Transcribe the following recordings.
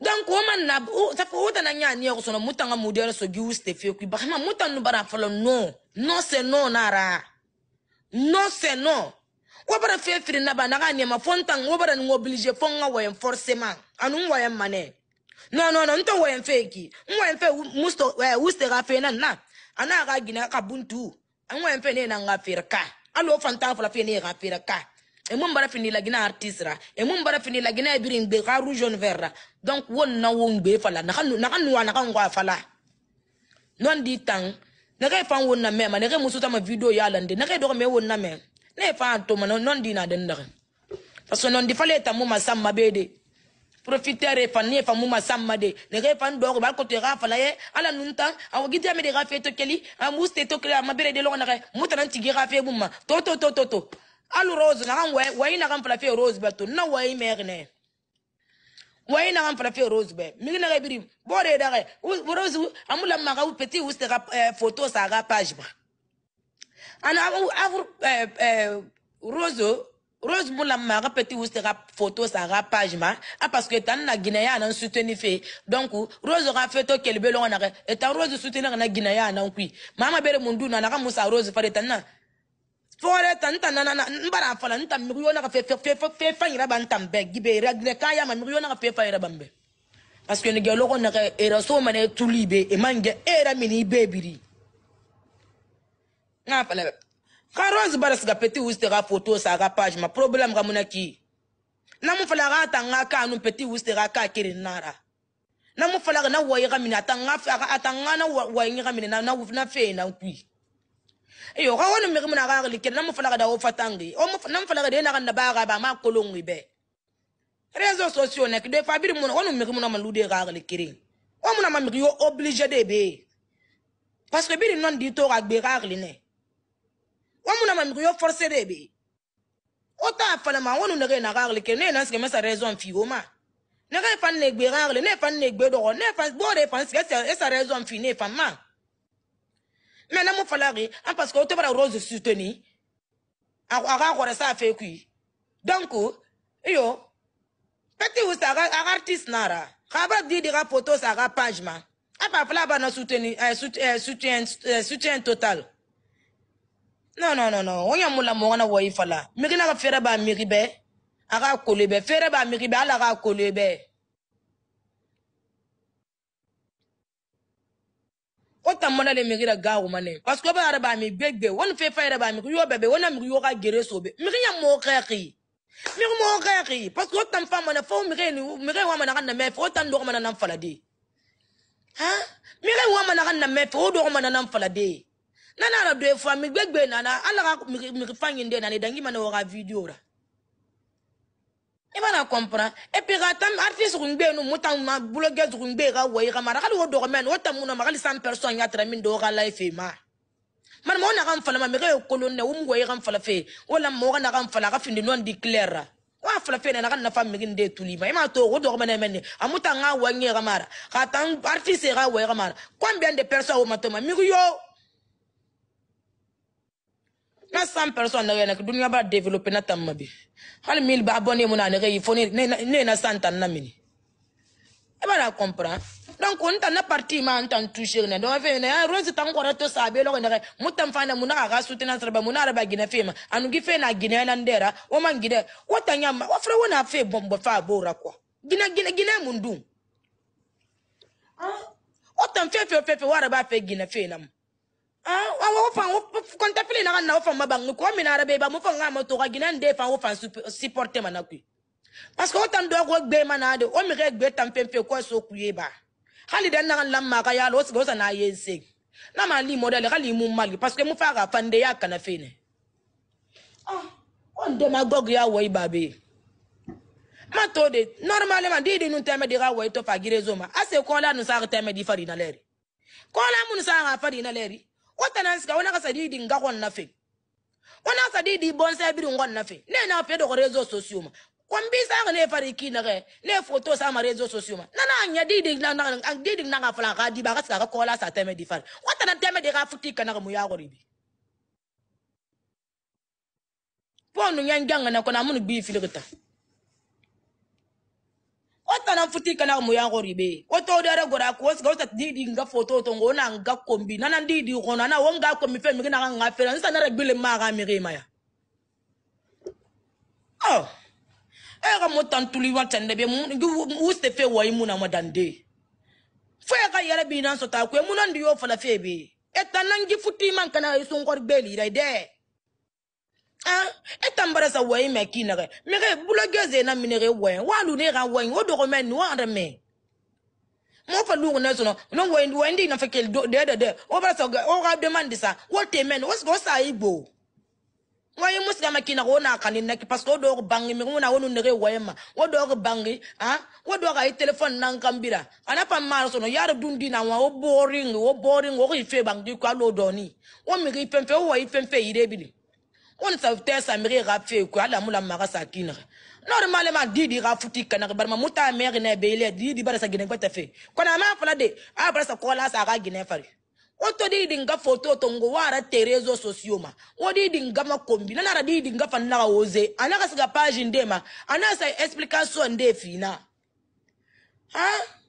donc woma na safa wota na nyani yoko sono muta nga mudi yoro sogi uste fiyo kui bakama muta nubara falo no no se no nara no se no wabara fiye firi naba naga niyama fontang wabara nungo oblige fonga wayen forcément anu ah, wayen mane no no no nto wayen feki wayen fe musto uste ga fe nan na ana ga gina ka buntu wayen fe ne na nga firka alo fanta fala fe ne ga firka e mun bara fini lagina artiste ra e mun bara fini lagina ebiri ngbe ka rouge on vert ra donc won na wo ngbe fala na kanu na kanu wa na kan kwa fala non di tang na kai e fan won na me e ma na kai musu ta ma video ya lande na kai e do me won na me na fa to ma non di na den da parce que non di fale ta mu ma samma be de profiter e fa ne fa mu ma samma de na kai fan do ko ba ko te ra fala ye ala nun tan aw gi dia me de ra fe to keli a muste to keli ma bere de lo na kai mu ta nan ti gi ra fe bumma to to to to to alu rose na kan wayi na kan falafe rose ba to na wayi megne wayi na kan falafe rose ba mi na biri bore da ga rose amula ma ga petit wuste ga eh, photo sa ga page ba ana avur eh, eh, rose rose mula ma ga petit wuste ga photo sa ga page ma a parce que tan na guinéa na soutenir fe donc rose ga fe to kelbe lo na ga eta rose soutenir na guinéa na ku mama bere mundu na na ga musa rose fa de tan na fore ta nta na na mbara fala nta miriyo na ka fe fe fe fe fa ira ba nta mbe gibe ira gre kaya ma miriyo na ka fe fa ira ba mbe parce que nige loko na ka era so ma ne tuli be e mange era mini be biri nga fala ka rose bara siga petit wuste ka photo sa ka page ma problème ka munaki na mu fala ka tanga ka anu petit wuste ka ka kiri nara na mu fala na waye ka mini atanga atanga na waye ka mini na na fe na kui eyo ga gone mmege mona gage lekele na mofalaga da o fatange na mofalaga de na ganna baga ba ma kolongwe be réseau sociaux nak de fabiri mona gone mmege mona malude gage lekele o mona mamege yo obligé de be parce que biri non di to ga gbe gage le ne o mona mamege yo forcé de be o ta falama gone nege na gage lekele ne e na sike mesa raison fi o ma ne ge fan ne gbe gage le ne e fan ne gbe dogo ne e fan bo de fan sike esa raison fi ne fan ma maintenant mo falari an parce que o tebara rose suteni aga gore sa fe kui donc iyo peti usa aga ah, aga ah, artist nara khabra di di ga photo sa aga ah, page ma apa pla bana suteni soutien euh, soutien total non non non non onya mula mo na wo ifala migina ga fere ba migi be aga kole be fere ba migi be ala ga kole be la mɔda de migi da ga kuma ne parce que ba yɛrɛ b'a mi gbɛgbɛ wani fɛn fɛn yɛrɛ b'a mi yɔ bɛɛ bɛ wani migi yɔ ka gere so bɛ migi ya mɔgɔ kɛ k'i migi mɔgɔ kɛ k'i parce que o tan fa mana fo migi ni e migi e wa mana ka na mɛ fo tan dɔgɔ mana na fala de ha migi wa mana ka na mɛ fo dɔgɔ mana na fala de nana ara do ye fa mi gbɛgbɛ nana ala ka migi migi fa ɲin de nana dangi mana wɔ ka video la i mana comprend et puis ka tam artiste kun gbe nu muta ma blogueuse kun gbe ka wayi ka mara kali wo dɔgɔ mɛn o tamu na makali san personne ya tɛrɛ min dɔgɔ ka life ma mari mɔgɔ na ka n fala ma mɛ ka ye kolon nɛ o mu wayi ka n fala fe o la mɔgɔ ka na ka n fala a ka findi nɔn di clair ra wa fila fe nana ka nafa migin de tuli ma i m'a to o dɔgɔmɛ nɛ mɛn ne a mu ta n ka wayi ɲɛ ka mara ka tan artiste ka ah, wayi ka mara combien de personnes o ma to ma migi yo na san person nɛgɛ yɛnɛ duniɲa b'a développé na tan ma bi hali mil b'a bɔ ne mun a nɛgɛ yi fo ne ye na san tan na mini e b'a la comprendre donc n ta ne parti ma n ta n touché ne donc fɛ ne rose tan kɔrɔ to sa a bɛ lɔgɔ nɛgɛ mu tan fan na mun na ka soutenir sɛrɛ ba mun na araba gine fɛ ma anu gi fɛ na gine na ndɛra o man gine o ta ɲa ma o fɛnɛ o na fɛ bɔn bɔ fa a b'o ra quoi gine gine gine mun dun o tan fɛ fɛ fɛ fɛ o araba fɛ gine fɛ na mu awo ah, ah, fan kɔnta fili na ka na o fan ma bangi kɔ min na arabe ba mo fan ka ma to ka gina de fan o fan supporte mana koyi parce que o tan dɔ ko gbe mana de o mi kɛ gbe tan fɛn fɛn kɔ so kuye ba hali dɛ na ka lamma ka yala o sigi o san n'a ye n segin n'a ma li mɔdɛli ka li mun mali parce que mo fa ka fan de y'a kana fɛn dɛ ah, o oh, dɛmɛ gɔgi y'a wɔ i ba bɛ yen. ma to de normalement di di nu tɛmɛ di ka wɔ i to fa girezo ma a se kɔla nu sa ka tɛmɛ di fari na lɛri kɔla mun sa ka fari na lɛri otanansiga wona kasadidi ngakon nafe wona kasadidi bonsa biri ngon nafe ne na pedo ko rezo ma sociuma kombisa ga ne fari kina ga ne foto sa ma rezo ma na na nya didi na na ang didi na ga fala ga di ba ka kola sa teme di fari otanan teme de ga futi kana ga mu ya goribi ponu nyanganga na kona munu bi filigta o tana futi kana mu yan gori be o to dare gora ko o sigaw ta di di nga foto to ngo na nga kombi na nan di di ko na na wo nga kombi fe mi na nga fe na na rebile ma ga mi ma ya oh e ga mo tan tuli wa tan de be mu u ste fe wa imu na madande fo e ga yere bi nan so ta ko mu nan di yo fala fe be e tan nan gi futi man kana e sun gor be li de e tambara sa wai me ki nage me ge bula geze na mine ge wai wa lu ne ga wai wo do me ni wa me mo fa lu ne so no no wai wai ndi na fe ke de de de o bara so ga o ga demand sa wo te men wo so sa ibo wai musu ga makina ko na kanin na ki parce que o do bangi mi na wonu ne ge wai ma wo do ga bangi ha wo do ga i e telephone nan kambira ana pa ma so no yar dundi na wa o boring o boring o ko ife bangi ko lo do ni o mi ge ife fe o wa ife fe ire bili o ni safutɛ samiri ra fe ko ala mula maga sa kinra normal ma didi ra futi kanare barma muta mɛri na beile didi bara sa gine gbɛtɛ fe kɔna ma fala de a bara sa kɔla sa ka gine fari o to didi nga foto to ngo wara terezo sosio ma o didi nga makombi na nara didi nga fanna ka oze ana ka siga page ndema ana sa explication nde fina ha huh?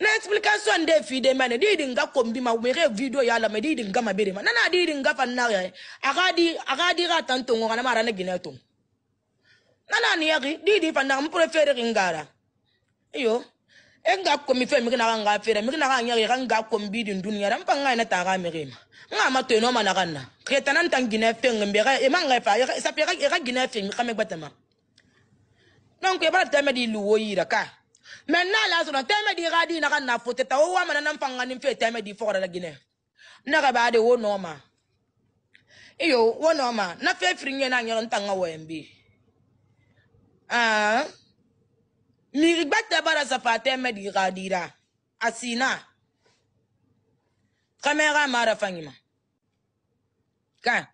na explication nde fi de mane di di nga kombi ma mere video ya la me di di nga mabere ma nana di di nga fa na ya aga di aga di ra tanto ngo na mara na gine to nana ni yari di di fa na mo prefere ngara iyo e nga komi fe mi na nga fere mi na nga nyari ra nga kombi di dunia ram pa nga na ta ga mere ma nga ma to no ma na ganna ke tanan tan gine fe ngembe e ma nga fa e e sa pe ra e gine fe mi ka me batama donc e ba ta me di luwo yira ka mɛ n'ale y'a sɔrɔ tɛmɛ di ka di na ka na fo tɛ taa o wa mana na fan ka ni fɛ tɛmɛ di fɔkɔrɔ la ginɛ na ka b'a de wo nɔ ma iyo wo nɔ ma na fɛn firi ɲɛ n'a ɲɛna n ta n ka wɛn bi aa miiri gba tɛ baara safa tɛmɛ di ka dira a sinna kamera mara fangima kan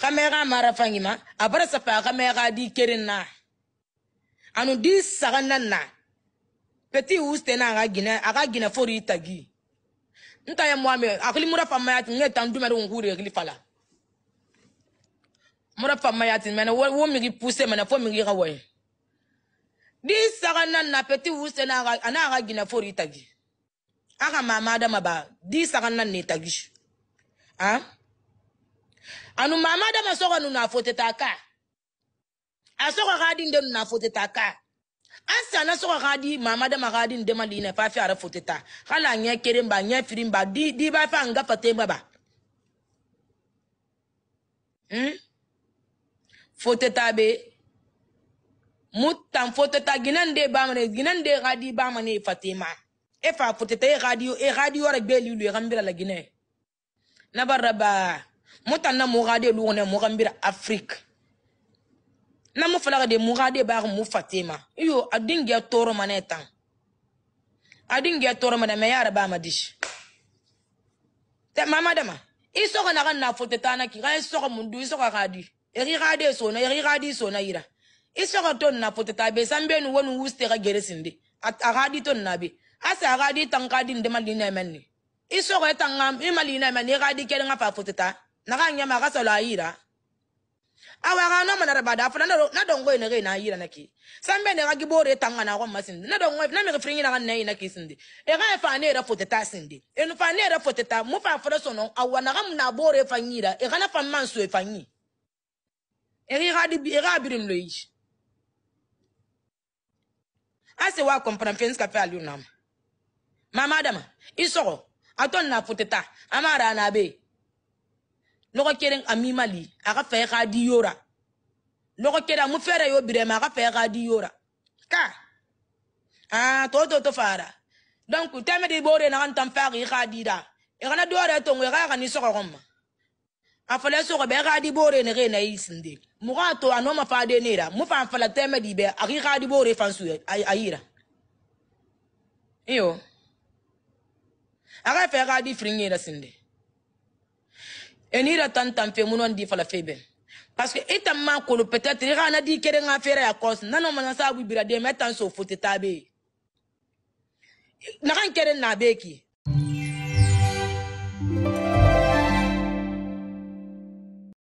kamera mara fangima a baara safa kamera di kerin na anu di saga nan na peti u site na aga gine aga gine fori itagi nta ye moame akili mura fama yati nge tan dumere ngure akili fala mura fama yati mena wo migi puse mena fo migi ga waye di saga na na peti u site na aga ana aga gine fori itagi aga mama adama ba di saga na ne tagi ha anu mama adama soga nu na fote taka asoga ga di nde nu na fote taka ansana sɔgɔ ka di mamadama ka di n dema lina fa fi ara fote ta hala ɲɛ keren ba ɲɛ firin ba di di ba fa n gafa tema ba hmm? fote ta be mutan fote ta ginan de ba mane ginan de ka di ba mane fatima e fa fote ta e ka di e ka di yɔrɔ gbɛɛ lilu e ka nbira la ginɛ nabaraba mutan na mɔgɔ de lu kɔnɛ mɔgɔ nbira afrique na mu fala de mura de ba mu fatima iyo adin ge toro manetan adin ge toro mana me yara ba madish te mama dama iso e kana kan na fote tana ki kan iso e ko mundu iso e ka kadi eri kadi so na eri kadi so na ira iso ko ton na fote ta be sambe nu wonu wuste ka gere sinde a kadi ton na be asa kadi tan kadi nde malina menni iso ko tan ngam imalina menni kadi kede nga fa fote ta na kan nyama ka sala ira awa awaga no manara bada fana na na dongo ina ga na yira san sambe ne ga gibore tanga na gwan masinde na dongo na me fringi na ga nei na kisinde e ga fa ne ra fote ta sinde e no fa ne ra fote ta mu fa fara sono awa na ga mu na bore fa nyira e ga na fa man so e fa nyi e ga di e ga birin loyi ase wa compran fence ka fa alu nam mama dama isoro aton na fote ta amara na be logo keren amimali aga fe ga di yora logo kera mu fere yo bire ma aga fe ga di yora ka ah to to to fara donc teme de bore na kan tam fari ga di da e kana dore to ngwe e ga ga ni e so go ma a fala so go be e ga di bore ne re na isinde mu ga to anoma fa de ne ra mu fa fala teme di be aga ga di bore fan su ayira iyo aga fe ga di fringe da sinde e ni da tan tan fe munon di fala fe ben parce que ita ma kolo peut-être ira na di kere nga fere ya cause nana mana sa bu bira de metan so fote tabe na kan kere na beki